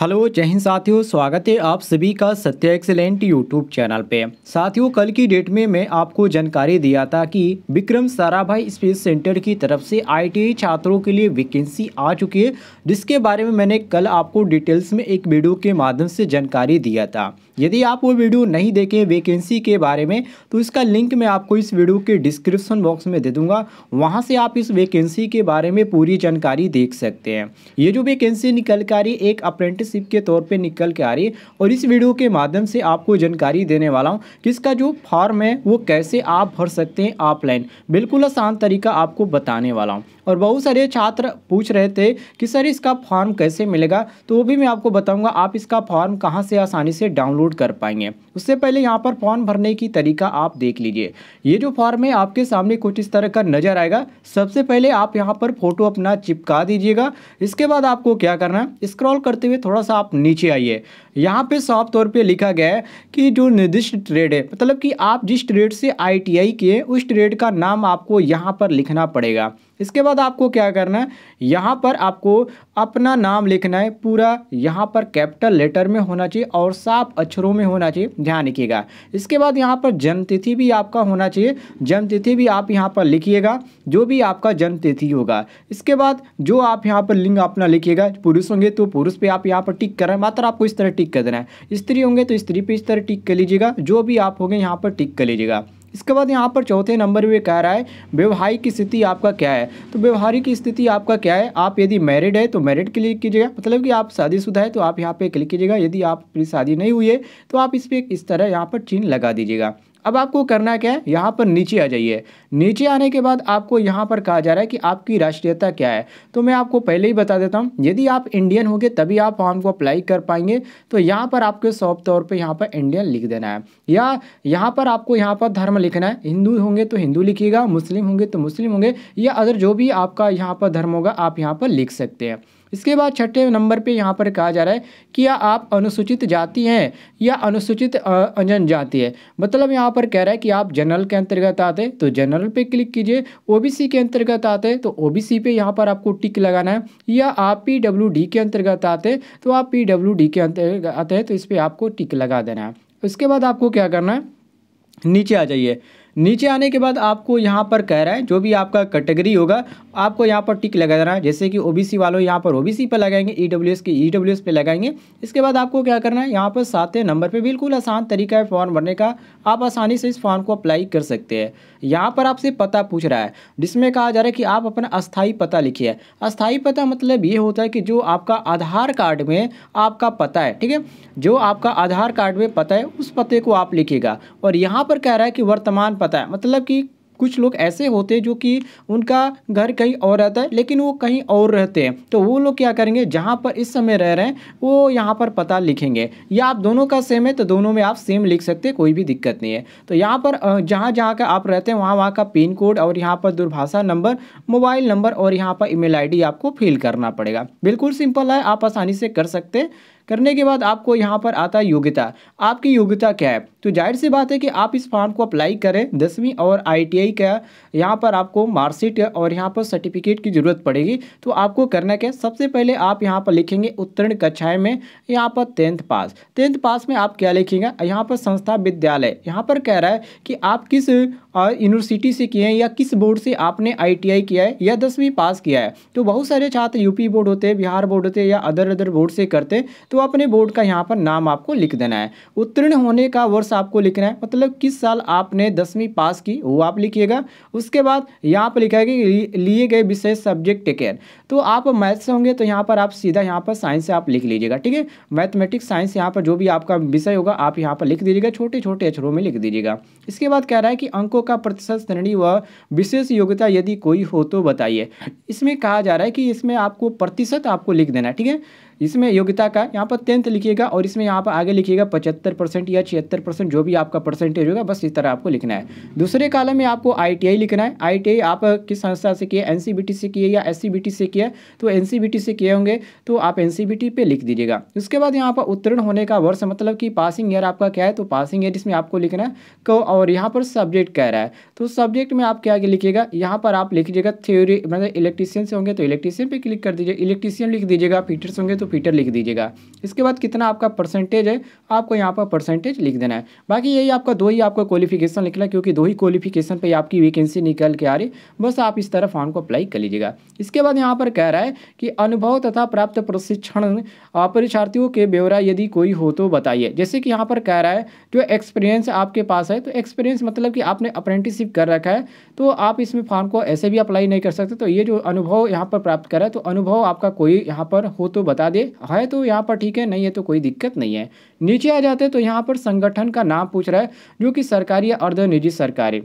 hello जय हिंद साथियों स्वागत है आप सभी का सत्य एक्सेलेंट यूट्यूब चैनल पे साथियों कल की डेट में मैं आपको जानकारी दिया था कि विक्रम साराभाई स्पेस सेंटर की तरफ से आईटीआई छात्रों के लिए वैकेंसी आ चुकी है जिसके बारे में मैंने कल आपको डिटेल्स में एक वीडियो के माध्यम से जानकारी दिया था यदि आप वो वीडियो नहीं देखें वैकेंसी के बारे में तो इसका लिंक मैं आपको इस वीडियो के डिस्क्रिप्सन बॉक्स में दे दूँगा वहाँ से आप इस वैकेंसी के बारे में पूरी जानकारी देख सकते हैं ये जो वैकेंसी निकल कर एक अप्रेंटिस शिप के तौर पे निकल के आ रही है और इस वीडियो के माध्यम से आपको जानकारी देने वाला हूँ कि इसका जो फॉर्म है वो कैसे आप भर सकते हैं ऑफलाइन बिल्कुल आसान तरीका आपको बताने वाला हूँ और बहुत सारे छात्र पूछ रहे थे कि सर इसका फॉर्म कैसे मिलेगा तो वो भी मैं आपको बताऊंगा आप इसका फॉर्म कहाँ से आसानी से डाउनलोड कर पाएंगे उससे पहले यहाँ पर फॉर्म भरने की तरीका आप देख लीजिए ये जो फॉर्म है आपके सामने कुछ इस तरह का नज़र आएगा सबसे पहले आप यहाँ पर फोटो अपना चिपका दीजिएगा इसके बाद आपको क्या करना है स्क्रॉल करते हुए थोड़ा थोड़ा सा आप नीचे आइए यहाँ पे साफ तौर पे लिखा गया है कि जो निर्दिष्ट ट्रेड है मतलब कि आप जिस ट्रेड से आईटीआई किए उस ट्रेड का नाम आपको यहाँ पर लिखना पड़ेगा इसके बाद आपको क्या करना है यहाँ पर आपको अपना नाम लिखना है पूरा यहाँ पर कैपिटल लेटर में होना चाहिए और साफ अक्षरों में होना चाहिए ध्यान रखिएगा इसके बाद यहाँ पर जन्मतिथि भी आपका होना चाहिए जन्मतिथि भी आप यहाँ पर लिखिएगा जो भी आपका जन्मतिथि होगा इसके बाद जो आप यहाँ पर लिंग अपना लिखिएगा पुरुष होंगे तो पुरुष पर आप यहाँ पर टिक करें मात्र आपको इस तरह टिक कर देना है स्त्री होंगे तो स्त्री पे इस तरह टिक कर लीजिएगा जो भी आप होंगे यहाँ पर टिक कर लीजिएगा इसके बाद यहाँ पर चौथे नंबर में कह रहा है व्यवहारिक स्थिति आपका क्या है तो व्यवहारिक स्थिति आपका क्या है आप यदि मैरिड है तो मैरिड क्लिक कीजिएगा मतलब कि आप शादीशुदा है तो आप यहाँ पे क्लिक कीजिएगा यदि आप शादी नहीं हुई है तो आप इस पर इस तरह यहाँ पर चिन्ह लगा दीजिएगा अब आपको करना क्या है यहाँ पर नीचे आ जाइए नीचे आने के बाद आपको यहाँ पर कहा जा रहा है कि आपकी राष्ट्रीयता क्या है तो मैं आपको पहले ही बता देता हूँ यदि आप इंडियन होंगे तभी आप फॉर्म को अप्लाई कर पाएंगे तो यहाँ पर आपके सॉफ्ट तौर पे यहाँ पर इंडियन लिख देना है या यहाँ पर आपको यहाँ पर धर्म लिखना है हिंदू होंगे तो हिंदू लिखिएगा मुस्लिम होंगे तो मुस्लिम होंगे या अदर जो भी आपका यहाँ पर धर्म होगा आप यहाँ पर लिख सकते हैं इसके बाद छठे नंबर पे यहाँ पर कहा जा रहा है कि या आप अनुसूचित जाति हैं या अनुसूचित जनजाति है मतलब यहाँ पर कह रहा है कि आप जनरल के अंतर्गत आते तो जनरल पे क्लिक कीजिए ओबीसी के अंतर्गत आते तो ओबीसी पे यहाँ पर आपको टिक लगाना है या आप पीडब्ल्यूडी के अंतर्गत आते तो आप पी के अंतर्गत आते हैं तो इस पर आपको टिक लगा देना है उसके बाद आपको क्या करना है नीचे आ जाइए नीचे आने के बाद आपको यहाँ पर कह रहा है जो भी आपका कैटेगरी होगा आपको यहाँ पर टिक लगा देना है जैसे कि ओबीसी वालों यहाँ पर ओबीसी पर लगाएंगे एस e के एस e पे लगाएंगे इसके बाद आपको क्या करना है यहाँ पर सातवें नंबर पर बिल्कुल आसान तरीका है फॉर्म भरने का आप आसानी से इस फॉर्म को अप्लाई कर सकते हैं यहाँ पर आपसे पता पूछ रहा है जिसमें कहा जा रहा है कि आप अपना अस्थायी पता लिखिए अस्थायी पता मतलब ये होता है कि जो आपका आधार कार्ड में आपका पता है ठीक है जो आपका आधार कार्ड में पता है उस पते को आप लिखिएगा और यहाँ पर कह रहा है कि वर्तमान पता पता है मतलब कि कुछ लोग ऐसे होते हैं जो कि उनका घर कहीं और रहता है लेकिन वो कहीं और रहते हैं तो वो लोग क्या करेंगे जहाँ पर इस समय रह रहे हैं वो यहाँ पर पता लिखेंगे या आप दोनों का सेम है तो दोनों में आप सेम लिख सकते हैं कोई भी दिक्कत नहीं है तो यहाँ पर जहाँ जहाँ का आप रहते हैं वहाँ वहाँ का पिन कोड और यहाँ पर दूरभाषा नंबर मोबाइल नंबर और यहाँ पर ई आईडी आपको फिल करना पड़ेगा बिल्कुल सिंपल है आप आसानी से कर सकते हैं करने के बाद आपको यहाँ पर आता है योग्यता आपकी योग्यता क्या है तो जाहिर सी बात है कि आप इस फॉर्म को अप्लाई करें दसवीं और आईटीआई का यहाँ पर आपको मार्कशीट और यहाँ पर सर्टिफिकेट की ज़रूरत पड़ेगी तो आपको करना क्या सबसे पहले आप यहाँ पर लिखेंगे उत्तीर्ण कक्षाएं में यहाँ पर टेंथ पास टेंथ पास में आप क्या लिखेंगे यहाँ पर संस्था विद्यालय यहाँ पर कह रहा है कि आप किस यूनिवर्सिटी से किए हैं या किस बोर्ड से आपने आईटीआई किया है या दसवीं पास किया है तो बहुत सारे छात्र यूपी बोर्ड होते हैं बिहार बोर्ड होते हैं या अदर अदर बोर्ड से करते हैं तो अपने बोर्ड का यहाँ पर नाम आपको लिख देना है उत्तीर्ण होने का वर्ष आपको लिखना है मतलब किस साल आपने दसवीं पास की वो आप लिखिएगा उसके बाद यहाँ पर लिखा है कि लिए गए विषय सब्जेक्ट टेक केयर तो आप मैथ से होंगे तो यहाँ पर आप सीधा यहाँ पर साइंस से आप लिख लीजिएगा ठीक है मैथमेटिक्स साइंस यहाँ पर जो भी आपका विषय होगा आप यहाँ पर लिख दीजिएगा छोटे छोटे अक्षरों में लिख दीजिएगा इसके बाद कह रहा है कि अंकों का प्रतिशत श्रेणी व विशेष योग्यता यदि कोई हो तो बताइए इसमें कहा जा रहा है कि इसमें आपको प्रतिशत आपको लिख देना है ठीक है इसमें योग्यता का यहाँ पर टेंथ लिखिएगा और इसमें यहाँ पर आगे लिखिएगा पचहत्तर परसेंट या छिहत्तर परसेंट जो भी आपका परसेंटेज होगा बस इस तरह आपको लिखना है दूसरे कॉलम में आपको आई लिखना है आई आप किस संस्था से किए एन से किए या एस से किए तो एन से किए होंगे तो आप एन पे लिख दीजिएगा उसके बाद यहाँ पर उत्तीर्ण होने का वर्ष मतलब कि पासिंग ईयर आपका क्या है तो पासिंग ईयर इसमें आपको लिखना है को और यहाँ पर सब्जेक्ट कह रहा है तो सब्जेक्ट में आप क्या लिखिएगा यहाँ पर आप लिख दीजिएगा थ्योरी मतलब इलेक्ट्रीशियन से होंगे तो इलेक्ट्रीशियन पर क्लिक कर दीजिए इलेक्ट्रीशियन लिख दीजिएगा फीटर्स होंगे तो फीटर लिख दीजिएगा इसके बाद कितना आपका परसेंटेज है आपको यहाँ पर परसेंटेज लिख देना है बाकी यही आपका दो ही आपका क्वालिफिकेशन निकला क्योंकि दो ही क्वालिफिकेशन पर आपकी वेकेंसी निकल के आ रही बस आप इस तरह फॉर्म को अप्लाई कर लीजिएगा इसके बाद यहाँ पर कह रहा है कि अनुभव तथा प्राप्त प्रशिक्षण परीक्षार्थियों के ब्यौरा यदि कोई हो तो बताइए जैसे कि यहाँ पर कह रहा है जो एक्सपीरियंस आपके पास है तो एक्सपीरियंस मतलब कि आपने अप्रेंटिसिप कर रखा है तो आप इसमें फॉर्म को ऐसे भी अप्लाई नहीं कर सकते तो ये जो अनुभव यहाँ पर प्राप्त करा है तो अनुभव आपका कोई यहाँ पर हो तो बता दे दे है तो यहाँ पर ठीक है नहीं है तो कोई दिक्कत नहीं है नीचे आ जाते तो यहाँ पर संगठन का नाम पूछ रहा है जो कि सरकारी या अर्ध निजी सरकारी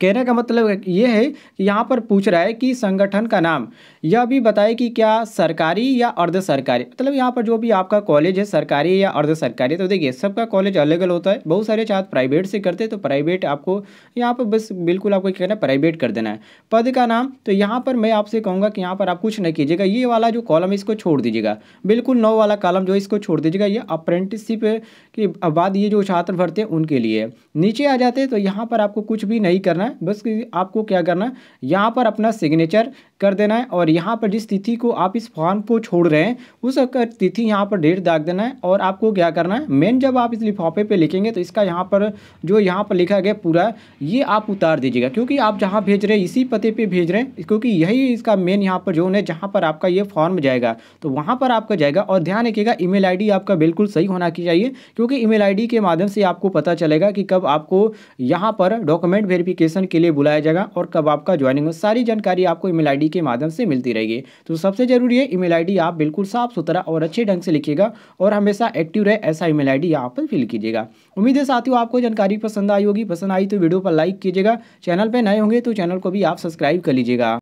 कहने का मतलब ये है कि यहाँ पर पूछ रहा है कि संगठन का नाम यह भी बताए कि क्या सरकारी या अर्ध सरकारी मतलब यहाँ पर जो भी आपका कॉलेज है सरकारी या अर्ध सरकारी तो देखिए सबका कॉलेज अलग अलग होता है बहुत सारे छात्र प्राइवेट से करते हैं तो प्राइवेट आपको यहाँ पर बस बिल्कुल आपको कहना है प्राइवेट कर देना है पद का नाम तो यहाँ पर मैं आपसे कहूँगा कि यहाँ पर आप कुछ नहीं कीजिएगा ये वाला जो कॉलम इसको छोड़ दीजिएगा बिल्कुल नौ वाला कॉलम जो इसको छोड़ दीजिएगा ये अप्रेंटिसशिप के बाद ये जो छात्र भरते हैं उनके लिए नीचे आ जाते हैं तो यहाँ पर आपको कुछ भी नहीं करना है बस आपको क्या करना है यहाँ पर अपना सिग्नेचर कर देना है और यहाँ पर जिस तिथि को आप इस फॉर्म को छोड़ रहे हैं उस तिथि यहाँ पर डेट दाग देना है और आपको क्या करना है मेन जब आप इस लिफाफे पे लिखेंगे तो इसका यहाँ पर जो यहाँ पर लिखा गया पूरा ये आप उतार दीजिएगा क्योंकि आप जहाँ भेज रहे हैं इसी पते पे भेज रहे हैं क्योंकि यही इसका मेन यहाँ पर जोन है जहाँ पर आपका ये फॉर्म जाएगा तो वहाँ पर आपका जाएगा और ध्यान रखिएगा ई मेल आपका बिल्कुल सही होना चाहिए क्योंकि ई मेल के माध्यम से आपको पता चलेगा कि कब आपको यहाँ पर डॉक्यूमेंट वेरिफिकेशन सेशन के लिए बुलाया जाएगा और कब आपका ज्वाइनिंग हो सारी जानकारी आपको ईमेल आईडी के माध्यम से मिलती रहेगी तो सबसे जरूरी है ईमेल आईडी आप बिल्कुल साफ सुथरा और अच्छे ढंग से लिखिएगा और हमेशा एक्टिव रहे ऐसा ईमेल आईडी पर फिल कीजिएगा उम्मीद है साथियों आपको जानकारी पसंद आई होगी पसंद आई तो वीडियो पर लाइक कीजिएगा चैनल पर नए होंगे तो चैनल को भी आप सब्सक्राइब कर लीजिएगा